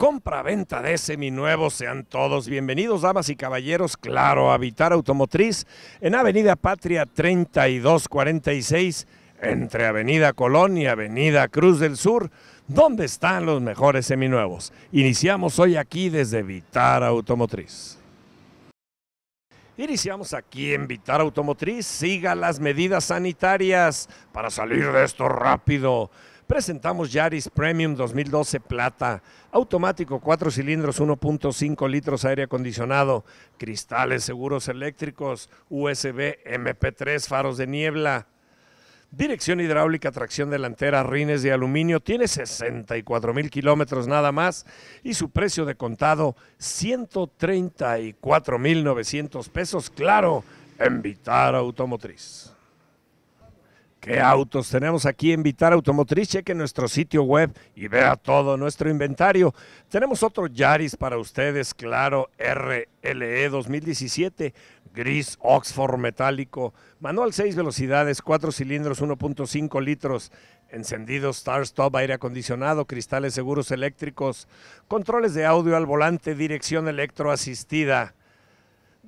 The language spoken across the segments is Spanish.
compra-venta de seminuevos. Sean todos bienvenidos, damas y caballeros, claro, a Vitar Automotriz en Avenida Patria 3246, entre Avenida Colón y Avenida Cruz del Sur, donde están los mejores seminuevos. Iniciamos hoy aquí desde Vitar Automotriz. Iniciamos aquí en Vitar Automotriz. Siga las medidas sanitarias para salir de esto rápido presentamos Yaris Premium 2012 Plata, automático 4 cilindros 1.5 litros aire acondicionado, cristales seguros eléctricos, USB MP3, faros de niebla, dirección hidráulica, tracción delantera, rines de aluminio, tiene 64 mil kilómetros nada más y su precio de contado 134 mil 900 pesos, claro, en Vitar Automotriz. ¿Qué autos tenemos aquí en Vitar Automotriz? Cheque nuestro sitio web y vea todo nuestro inventario. Tenemos otro Yaris para ustedes, claro, RLE 2017, gris Oxford metálico, manual 6 velocidades, 4 cilindros, 1.5 litros, encendido Star Stop, aire acondicionado, cristales seguros eléctricos, controles de audio al volante, dirección electroasistida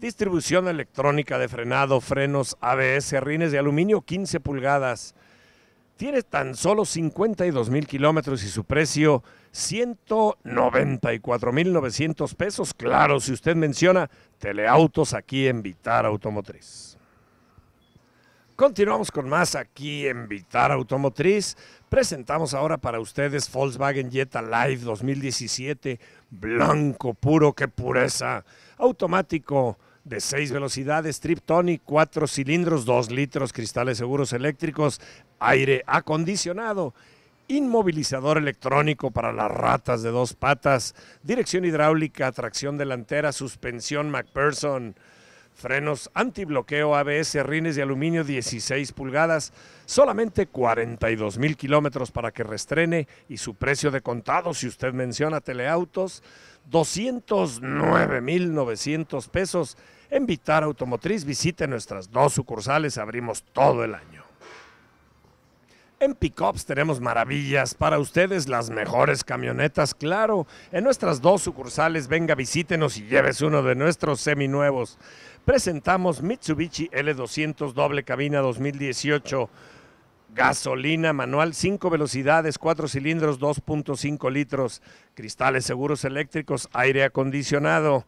distribución electrónica de frenado, frenos ABS, rines de aluminio 15 pulgadas. Tiene tan solo 52 mil kilómetros y su precio 194 mil 900 pesos. Claro, si usted menciona teleautos aquí en Vitar Automotriz. Continuamos con más aquí en Vitar Automotriz. Presentamos ahora para ustedes Volkswagen Jetta Live 2017, blanco puro, qué pureza, automático de seis velocidades, Triptonic, cuatro cilindros, dos litros, cristales seguros eléctricos, aire acondicionado, inmovilizador electrónico para las ratas de dos patas, dirección hidráulica, tracción delantera, suspensión McPherson frenos antibloqueo ABS, rines de aluminio 16 pulgadas, solamente 42 mil kilómetros para que restrene y su precio de contado, si usted menciona teleautos, 209 mil 900 pesos. En Vitar Automotriz visite nuestras dos sucursales, abrimos todo el año. En pickups tenemos maravillas, para ustedes las mejores camionetas, claro. En nuestras dos sucursales, venga, visítenos y lleves uno de nuestros seminuevos. Presentamos Mitsubishi L200 doble cabina 2018. Gasolina manual, 5 velocidades, 4 cilindros, 2.5 litros, cristales seguros eléctricos, aire acondicionado.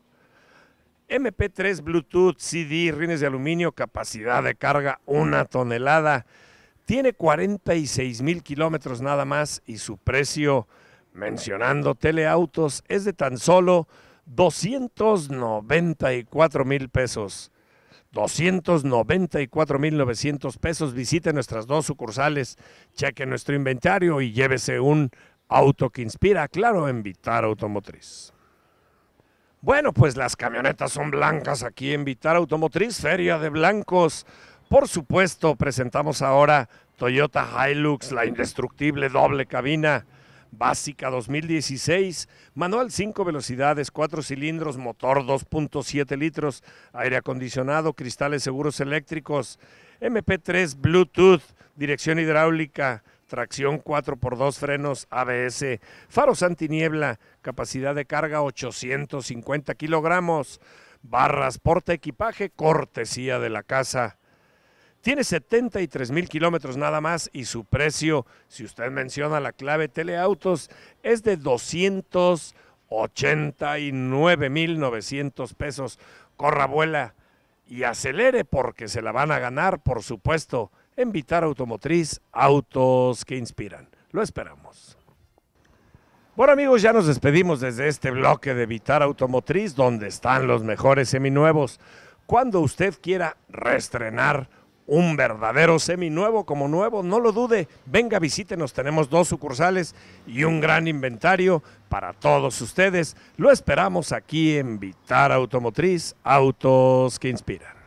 MP3 Bluetooth, CD, rines de aluminio, capacidad de carga 1 tonelada. Tiene 46 mil kilómetros nada más y su precio, mencionando teleautos, es de tan solo 294 mil pesos. 294 mil 900 pesos. Visite nuestras dos sucursales, cheque nuestro inventario y llévese un auto que inspira, claro, en Vitar Automotriz. Bueno, pues las camionetas son blancas aquí en Vitar Automotriz, Feria de Blancos. Por supuesto, presentamos ahora Toyota Hilux, la indestructible doble cabina básica 2016, manual 5 velocidades, 4 cilindros, motor 2.7 litros, aire acondicionado, cristales seguros eléctricos, MP3, Bluetooth, dirección hidráulica, tracción 4x2, frenos ABS, faros antiniebla, capacidad de carga 850 kilogramos, barras, porta equipaje, cortesía de la casa. Tiene 73 mil kilómetros nada más y su precio, si usted menciona la clave teleautos, es de 289 mil 900 pesos. Corra, vuela y acelere porque se la van a ganar, por supuesto. En Vitar Automotriz, autos que inspiran. Lo esperamos. Bueno amigos, ya nos despedimos desde este bloque de Vitar Automotriz, donde están los mejores seminuevos. Cuando usted quiera restrenar un verdadero seminuevo como nuevo, no lo dude, venga visítenos, tenemos dos sucursales y un gran inventario para todos ustedes. Lo esperamos aquí en Vitar Automotriz, Autos que Inspiran.